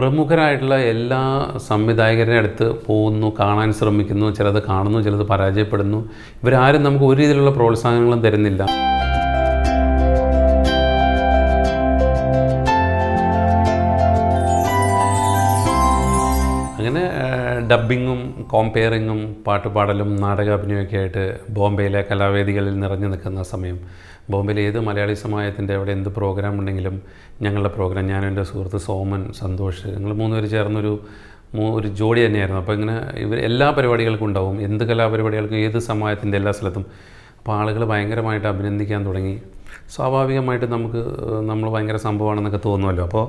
പ്രമുഖരായിട്ടുള്ള എല്ലാ സംവിധായകരുടെ അടുത്ത് പോകുന്നു കാണാൻ ശ്രമിക്കുന്നു ചിലത് കാണുന്നു ചിലത് പരാജയപ്പെടുന്നു ഇവരാരും നമുക്ക് ഒരു രീതിയിലുള്ള പ്രോത്സാഹനങ്ങളും തരുന്നില്ല ഡബ്ബിങ്ങും കോമ്പയറിങ്ങും പാട്ടുപാടലും നാടകാഭിനയമൊക്കെ ആയിട്ട് ബോംബെയിലെ കലാവേദികളിൽ നിറഞ്ഞു നിൽക്കുന്ന സമയം ബോംബെയിലെ ഏത് മലയാളി സമാജത്തിൻ്റെ അവിടെ എന്ത് പ്രോഗ്രാം ഉണ്ടെങ്കിലും ഞങ്ങളുടെ പ്രോഗ്രാം ഞാൻ എൻ്റെ സുഹൃത്ത് സോമൻ സന്തോഷ് ഞങ്ങൾ മൂന്നുപേർ ചേർന്നൊരു ഒരു ജോഡി തന്നെയായിരുന്നു അപ്പോൾ ഇങ്ങനെ ഇവർ എല്ലാ പരിപാടികൾക്കും ഉണ്ടാവും എന്ത് കലാപരിപാടികൾക്കും ഏത് സമാജത്തിൻ്റെ എല്ലാ സ്ഥലത്തും അപ്പോൾ ആളുകൾ ഭയങ്കരമായിട്ട് അഭിനന്ദിക്കാൻ തുടങ്ങി സ്വാഭാവികമായിട്ട് നമുക്ക് നമ്മൾ ഭയങ്കര സംഭവമാണെന്നൊക്കെ തോന്നുമല്ലോ അപ്പോൾ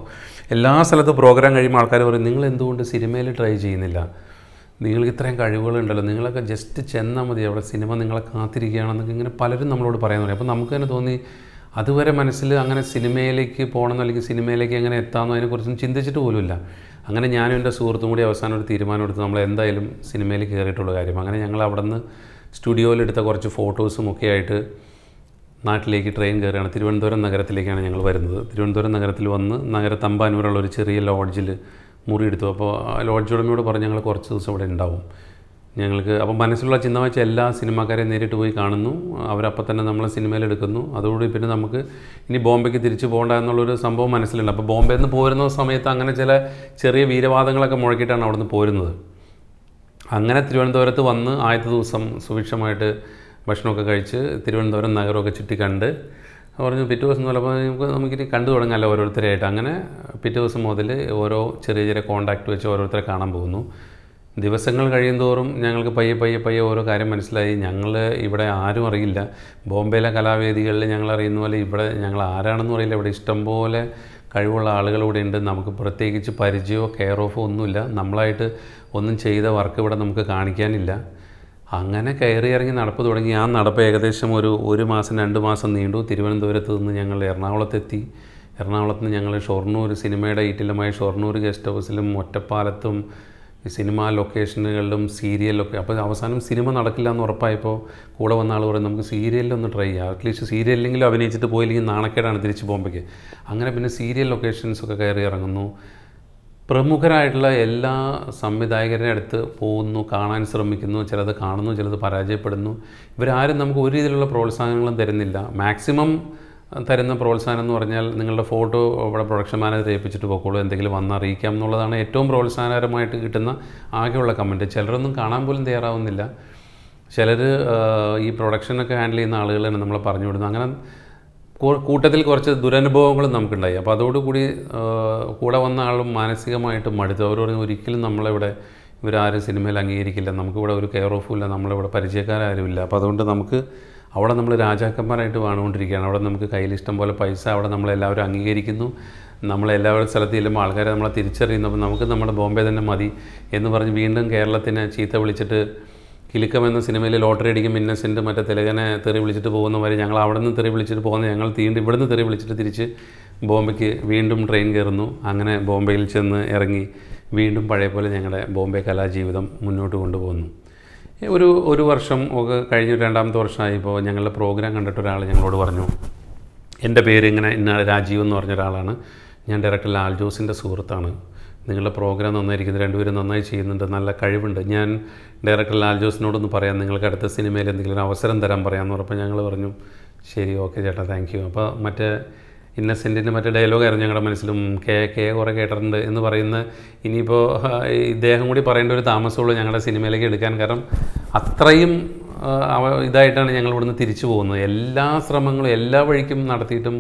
എല്ലാ സ്ഥലത്തും പ്രോഗ്രാം കഴിയുമ്പോൾ ആൾക്കാർ പറയും നിങ്ങൾ എന്തുകൊണ്ട് സിനിമയിൽ ട്രൈ ചെയ്യുന്നില്ല നിങ്ങൾക്ക് ഇത്രയും കഴിവുകളുണ്ടല്ലോ നിങ്ങളൊക്കെ ജസ്റ്റ് ചെന്നാൽ മതി അവിടെ സിനിമ നിങ്ങളെ കാത്തിരിക്കുകയാണെന്നൊക്കെ ഇങ്ങനെ പലരും നമ്മളോട് പറയുന്നുണ്ട് അപ്പോൾ നമുക്ക് തന്നെ തോന്നി അതുവരെ മനസ്സിൽ അങ്ങനെ സിനിമയിലേക്ക് പോകണമെന്നോ അല്ലെങ്കിൽ സിനിമയിലേക്ക് എങ്ങനെ എത്താമെന്നോ അതിനെക്കുറിച്ചും ചിന്തിച്ചിട്ട് പോലുമില്ല അങ്ങനെ ഞാനും എൻ്റെ സുഹൃത്തും കൂടി അവസാനം ഒരു തീരുമാനം എടുത്ത് നമ്മൾ എന്തായാലും സിനിമയിൽ കയറിയിട്ടുള്ള കാര്യം അങ്ങനെ ഞങ്ങൾ അവിടെ നിന്ന് സ്റ്റുഡിയോയിലെടുത്ത കുറച്ച് ഫോട്ടോസും ഒക്കെ ആയിട്ട് നാട്ടിലേക്ക് ട്രെയിൻ കയറുകയാണ് തിരുവനന്തപുരം നഗരത്തിലേക്കാണ് ഞങ്ങൾ വരുന്നത് തിരുവനന്തപുരം നഗരത്തിൽ വന്ന് നഗരത്തമ്പാനൂരുള്ള ഒരു ചെറിയ ലോഡ്ജിൽ മുറി എടുത്തു അപ്പോൾ ലോഡ്ജ് ഉടമയോട് പറഞ്ഞ് ഞങ്ങൾ കുറച്ച് ദിവസം ഇവിടെ ഉണ്ടാവും ഞങ്ങൾക്ക് അപ്പോൾ മനസ്സിലുള്ള ചിന്ത വെച്ചാൽ എല്ലാ സിനിമാക്കാരെയും നേരിട്ട് പോയി കാണുന്നു അവരപ്പം തന്നെ നമ്മളെ എടുക്കുന്നു അതോടുകൂടി പിന്നെ നമുക്ക് ഇനി ബോംബെക്ക് തിരിച്ചു പോകേണ്ട എന്നുള്ളൊരു സംഭവം മനസ്സിലുണ്ട് അപ്പോൾ ബോംബെ നിന്ന് പോരുന്ന സമയത്ത് അങ്ങനെ ചില ചെറിയ വീരവാദങ്ങളൊക്കെ മുഴക്കിയിട്ടാണ് അവിടുന്ന് പോരുന്നത് അങ്ങനെ തിരുവനന്തപുരത്ത് വന്ന് ആദ്യത്തെ ദിവസം സുഭിക്ഷമായിട്ട് ഭക്ഷണമൊക്കെ കഴിച്ച് തിരുവനന്തപുരം നഗരമൊക്കെ ചുറ്റി കണ്ട് പറഞ്ഞു പിറ്റേ ദിവസം എന്ന് പറയുമ്പോൾ നമുക്ക് നമുക്കിനി കണ്ടു തുടങ്ങാമല്ലോ ഓരോരുത്തരെയായിട്ട് അങ്ങനെ പിറ്റേ ദിവസം മുതൽ ഓരോ ചെറിയ ചെറിയ കോണ്ടാക്ട് വെച്ച് ഓരോരുത്തരെ കാണാൻ പോകുന്നു ദിവസങ്ങൾ കഴിയുന്തോറും ഞങ്ങൾക്ക് പയ്യെ പയ്യെ പയ്യെ ഓരോ കാര്യം മനസ്സിലായി ഞങ്ങൾ ഇവിടെ ആരും അറിയില്ല ബോംബെയിലെ കലാവേദികളിൽ ഞങ്ങൾ അറിയുന്ന പോലെ ഇവിടെ ഞങ്ങൾ ആരാണെന്നും അറിയില്ല ഇവിടെ ഇഷ്ടംപോലെ കഴിവുള്ള ആളുകളിവിടെ ഉണ്ട് നമുക്ക് പ്രത്യേകിച്ച് പരിചയമോ കെയർ ഓഫോ ഒന്നുമില്ല നമ്മളായിട്ട് ഒന്നും ചെയ്ത വർക്ക് ഇവിടെ നമുക്ക് കാണിക്കാനില്ല അങ്ങനെ കയറി ഇറങ്ങി നടപ്പ് തുടങ്ങി ആ നടപ്പ് ഏകദേശം ഒരു ഒരു മാസം രണ്ട് മാസം നീണ്ടു തിരുവനന്തപുരത്ത് നിന്ന് ഞങ്ങൾ എറണാകുളത്തെത്തി എറണാകുളത്ത് നിന്ന് ഞങ്ങൾ ഷൊർണൂർ സിനിമയുടെ ഈറ്റിലുമായി ഷൊർണൂർ ഗസ്റ്റ് ഹൗസിലും ഒറ്റപ്പാലത്തും സിനിമാ ലൊക്കേഷനുകളിലും സീരിയലൊക്കെ അപ്പോൾ അവസാനം സിനിമ നടക്കില്ല എന്ന് ഉറപ്പായപ്പോൾ കൂടെ വന്ന ആൾ പറയും നമുക്ക് സീരിയലിലൊന്ന് ട്രൈ ചെയ്യാം അറ്റ്ലീസ്റ്റ് സീരിയലിലെങ്കിലും അഭിനയിച്ചിട്ട് പോയില്ലെങ്കിൽ നാണക്കേടാണ് തിരിച്ച് ബോംബെക്ക് അങ്ങനെ പിന്നെ സീരിയൽ ലൊക്കേഷൻസൊക്കെ കയറി ഇറങ്ങുന്നു പ്രമുഖരായിട്ടുള്ള എല്ലാ സംവിധായകരുടെ അടുത്ത് പോകുന്നു കാണാൻ ശ്രമിക്കുന്നു ചിലത് കാണുന്നു ചിലത് പരാജയപ്പെടുന്നു ഇവരാരും നമുക്ക് ഒരു രീതിയിലുള്ള പ്രോത്സാഹനങ്ങളും തരുന്നില്ല മാക്സിമം തരുന്ന പ്രോത്സാഹനം എന്ന് പറഞ്ഞാൽ നിങ്ങളുടെ ഫോട്ടോ ഇവിടെ പ്രൊഡക്ഷൻ മാനേജർ ഏൽപ്പിച്ചിട്ട് പോയിക്കോളൂ എന്തെങ്കിലും വന്ന് അറിയിക്കാം എന്നുള്ളതാണ് ഏറ്റവും പ്രോത്സാഹനകരമായിട്ട് കിട്ടുന്ന ആകെയുള്ള കമൻറ്റ് ചിലരൊന്നും കാണാൻ പോലും തയ്യാറാവുന്നില്ല ചിലർ ഈ പ്രൊഡക്ഷനൊക്കെ ഹാൻഡിൽ ചെയ്യുന്ന ആളുകൾ തന്നെ നമ്മളെ പറഞ്ഞു വിടുന്നു അങ്ങനെ കൂട്ടത്തിൽ കുറച്ച് ദുരനുഭവങ്ങളും നമുക്കുണ്ടായി അപ്പോൾ അതോടുകൂടി കൂടെ വന്ന ആളും മാനസികമായിട്ട് മടുത്തു അവർ പറഞ്ഞു ഒരിക്കലും നമ്മളിവിടെ ഇവരാരും സിനിമയിൽ അംഗീകരിക്കില്ല നമുക്കിവിടെ ഒരു കെയർ ഓഫും ഇല്ല നമ്മളിവിടെ പരിചയക്കാരും ഇല്ല അപ്പോൾ അതുകൊണ്ട് നമുക്ക് അവിടെ നമ്മൾ രാജാക്കന്മാരായിട്ട് വാണുകൊണ്ടിരിക്കുകയാണ് അവിടെ നമുക്ക് കയ്യിൽ ഇഷ്ടം പോലെ പൈസ അവിടെ നമ്മളെല്ലാവരും അംഗീകരിക്കുന്നു നമ്മളെല്ലാവരും സ്ഥലത്ത് ചെല്ലുമ്പോൾ ആൾക്കാരെ നമ്മളെ തിരിച്ചറിയുന്നു അപ്പോൾ നമുക്ക് നമ്മുടെ ബോംബെ തന്നെ മതി എന്ന് പറഞ്ഞ് വീണ്ടും കേരളത്തിനെ ചീത്ത വിളിച്ചിട്ട് കിലുക്കം എന്ന സിനിമയിൽ ലോട്ടറി അടിക്കും ഇന്നസെൻറ്റ് മറ്റേ തിലകനെ തെറി വിളിച്ചിട്ട് പോകുന്നവരെ ഞങ്ങൾ അവിടെ നിന്ന് തെറി വിളിച്ചിട്ട് പോകുന്ന ഞങ്ങൾ തീണ്ട് ഇവിടുന്ന് തെറി വിളിച്ചിട്ട് തിരിച്ച് ബോംബെക്ക് വീണ്ടും ട്രെയിൻ കയറുന്നു അങ്ങനെ ബോംബെയിൽ ചെന്ന് ഇറങ്ങി വീണ്ടും പഴയ പോലെ ഞങ്ങളുടെ ബോംബെ കലാജീവിതം മുന്നോട്ട് കൊണ്ടുപോകുന്നു ഒരു ഒരു വർഷം ഒക്കെ കഴിഞ്ഞ് രണ്ടാമത്തെ വർഷമായിപ്പോൾ ഞങ്ങളുടെ പ്രോഗ്രാം കണ്ടിട്ട് ഒരാൾ ഞങ്ങളോട് പറഞ്ഞു എൻ്റെ പേര് ഇങ്ങനെ ഇന്ന രാജീവ് എന്ന് പറഞ്ഞ ഒരാളാണ് ഞാൻ ഡയറക്ടർ ലാൽ ജോസിൻ്റെ സുഹൃത്താണ് നിങ്ങളുടെ പ്രോഗ്രാം നന്നായിരിക്കുന്നു രണ്ടുപേരും നന്നായി ചെയ്യുന്നുണ്ട് നല്ല കഴിവുണ്ട് ഞാൻ ഡയറക്ടർ ലാൽ ജോസിനോടൊന്ന് പറയാം നിങ്ങൾക്ക് അടുത്ത സിനിമയിൽ എന്തെങ്കിലും ഒരു അവസരം തരാൻ പറയാമെന്ന് പറഞ്ഞപ്പോൾ ഞങ്ങൾ പറഞ്ഞു ശരി ഓക്കെ ചേട്ടാ താങ്ക് യു അപ്പോൾ മറ്റേ ഇന്നസെൻറ്റിൻ്റെ മറ്റേ ഡയലോഗായിരുന്നു ഞങ്ങളുടെ മനസ്സിലും കെ കെ കുറേ കേട്ടിട്ടുണ്ട് എന്ന് പറയുന്ന ഇനിയിപ്പോൾ ഇദ്ദേഹം കൂടി പറയേണ്ട ഒരു താമസമുള്ളൂ ഞങ്ങളുടെ സിനിമയിലേക്ക് എടുക്കാൻ കാരണം അത്രയും ഇതായിട്ടാണ് ഞങ്ങൾ ഇവിടുന്ന് തിരിച്ചു പോകുന്നത് എല്ലാ ശ്രമങ്ങളും എല്ലാ വഴിക്കും നടത്തിയിട്ടും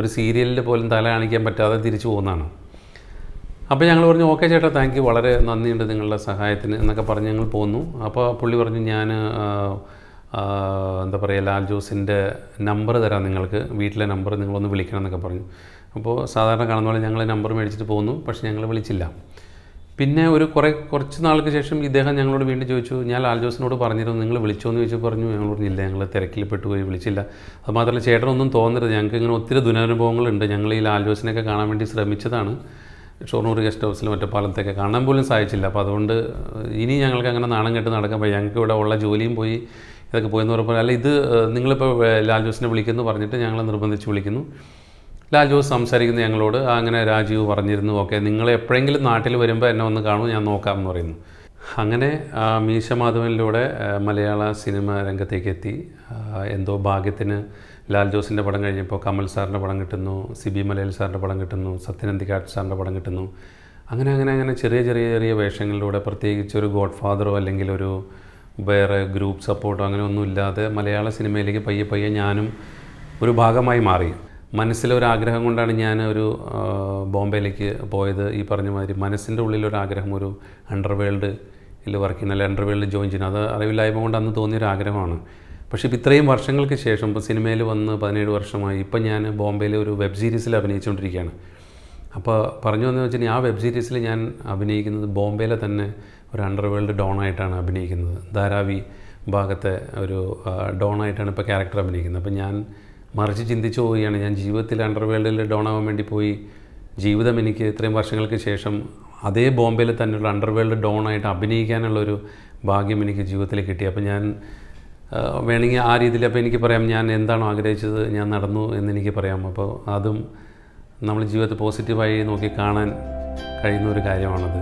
ഒരു സീരിയലിൽ പോലും തല കാണിക്കാൻ പറ്റാതെ തിരിച്ചു പോകുന്നതാണ് അപ്പോൾ ഞങ്ങൾ പറഞ്ഞു ഓക്കെ ചേട്ടാ താങ്ക് യു വളരെ നന്ദിയുണ്ട് നിങ്ങളുടെ സഹായത്തിന് എന്നൊക്കെ പറഞ്ഞ് ഞങ്ങൾ പോന്നു അപ്പോൾ പുള്ളി പറഞ്ഞു ഞാൻ എന്താ പറയുക ലാൽ ജോസിൻ്റെ നമ്പർ തരാം നിങ്ങൾക്ക് വീട്ടിലെ നമ്പർ നിങ്ങളൊന്ന് വിളിക്കണം എന്നൊക്കെ പറഞ്ഞു അപ്പോൾ സാധാരണ കാണുന്ന പോലെ ഞങ്ങൾ നമ്പർ മേടിച്ചിട്ട് പോന്നു പക്ഷേ ഞങ്ങൾ വിളിച്ചില്ല പിന്നെ ഒരു കുറേ കുറച്ച് നാൾക്ക് ശേഷം ഇദ്ദേഹം ഞങ്ങളോട് വീണ്ടും ചോദിച്ചു ഞാൻ ലാൽ ജോസിനോട് പറഞ്ഞിരുന്നു നിങ്ങൾ വിളിച്ചോ എന്ന് ചോദിച്ചു പറഞ്ഞു ഞങ്ങൾ പറഞ്ഞില്ല ഞങ്ങൾ തിരക്കിൽ പോയി വിളിച്ചില്ല അത് മാത്രമല്ല ചേട്ടനൊന്നും തോന്നരുത് ഞങ്ങൾക്ക് ഇങ്ങനെ ഒത്തിരി ദുരനുഭവങ്ങളുണ്ട് ഞങ്ങൾ ഈ ലാൽ ജോസിനെയൊക്കെ കാണാൻ വേണ്ടി ശ്രമിച്ചതാണ് ഷൊർണൂർ ഗസ്റ്റ് ഹൗസിലും മറ്റു പാലത്തൊക്കെ കാണാൻ പോലും സാധിച്ചില്ല അപ്പോൾ അതുകൊണ്ട് ഇനി ഞങ്ങൾക്ക് അങ്ങനെ നാണം കെട്ട് നടക്കാൻ പോയി ഞങ്ങൾക്ക് ഇവിടെ ഉള്ള ജോലിയും പോയി ഇതൊക്കെ പോയെന്ന് പറഞ്ഞപ്പോൾ അല്ല ഇത് നിങ്ങളിപ്പോൾ ലാൽ ജോസിനെ വിളിക്കുന്നു പറഞ്ഞിട്ട് ഞങ്ങൾ നിർബന്ധിച്ച് വിളിക്കുന്നു ലാൽ ജോസ് സംസാരിക്കുന്നു ഞങ്ങളോട് അങ്ങനെ രാജീവ് പറഞ്ഞിരുന്നു ഓക്കെ നിങ്ങൾ എപ്പോഴെങ്കിലും നാട്ടിൽ വരുമ്പോൾ എന്നെ ഒന്ന് കാണൂ ഞാൻ നോക്കാം എന്ന് പറയുന്നു അങ്ങനെ മീശ മാധവനിലൂടെ മലയാള സിനിമ രംഗത്തേക്ക് എത്തി എന്തോ ഭാഗ്യത്തിന് ലാൽ ജോസിൻ്റെ പടം കഴിഞ്ഞപ്പോൾ കമൽ സാറിൻ്റെ പടം കിട്ടുന്നു സിബി മലയിൽ സാറിൻ്റെ പടം കിട്ടുന്നു സത്യനന്ദിക്കാട്ട് സാറിൻ്റെ പടം കിട്ടുന്നു അങ്ങനെ അങ്ങനെ അങ്ങനെ ചെറിയ ചെറിയ ചെറിയ വേഷങ്ങളിലൂടെ പ്രത്യേകിച്ച് ഒരു ഗോഡ് ഫാദറോ അല്ലെങ്കിൽ ഒരു വേറെ ഗ്രൂപ്പ് സപ്പോർട്ടോ അങ്ങനെ ഒന്നും ഇല്ലാതെ മലയാള സിനിമയിലേക്ക് പയ്യെ പയ്യെ ഞാനും ഒരു ഭാഗമായി മാറി മനസ്സിലൊരാഗ്രഹം കൊണ്ടാണ് ഞാൻ ഒരു ബോംബെയിലേക്ക് പോയത് ഈ പറഞ്ഞ മാതിരി മനസ്സിൻ്റെ ഉള്ളിലൊരാഗ്രഹം ഒരു അണ്ടർവേൾഡിൽ വർക്ക് ചെയ്യുന്ന അല്ലെങ്കിൽ അണ്ടർവേൾഡിൽ ജോയിൻ ചെയ്യുന്നത് അത് അറിവില്ലായ്മ കൊണ്ട് അന്ന് തോന്നിയൊരാഗ്രഹമാണ് പക്ഷേ ഇപ്പോൾ ഇത്രയും വർഷങ്ങൾക്ക് ശേഷം ഇപ്പോൾ സിനിമയിൽ വന്ന് പതിനേഴ് വർഷമായി ഇപ്പം ഞാൻ ബോംബെയിൽ ഒരു വെബ് സീരീസിൽ അഭിനയിച്ചുകൊണ്ടിരിക്കുകയാണ് അപ്പോൾ പറഞ്ഞു വന്നു വെച്ചാൽ ആ വെബ് സീരീസിൽ ഞാൻ അഭിനയിക്കുന്നത് ബോംബെയിലെ തന്നെ ഒരു അണ്ടർവേൾഡ് ഡോണായിട്ടാണ് അഭിനയിക്കുന്നത് ധാരാവി ഭാഗത്തെ ഒരു ഡോണായിട്ടാണ് ഇപ്പോൾ ക്യാരക്ടർ അഭിനയിക്കുന്നത് അപ്പോൾ ഞാൻ മറിച്ച് ചിന്തിച്ചു പോവുകയാണ് ഞാൻ ജീവിതത്തിൽ അണ്ടർവേൾഡിൽ ഡോണാവാൻ വേണ്ടി പോയി ജീവിതം എനിക്ക് ഇത്രയും വർഷങ്ങൾക്ക് ശേഷം അതേ ബോംബെയിൽ തന്നെയുള്ള അണ്ടർവേൾഡ് ഡോണായിട്ട് അഭിനയിക്കാനുള്ളൊരു ഭാഗ്യം എനിക്ക് ജീവിതത്തിൽ കിട്ടി അപ്പോൾ ഞാൻ വേണമെങ്കിൽ ആ രീതിയിൽ അപ്പോൾ എനിക്ക് പറയാം ഞാൻ എന്താണോ ആഗ്രഹിച്ചത് ഞാൻ നടന്നു എന്നെനിക്ക് പറയാം അപ്പോൾ അതും നമ്മൾ ജീവിതത്തെ പോസിറ്റീവായി നോക്കി കാണാൻ കഴിയുന്ന ഒരു കാര്യമാണത്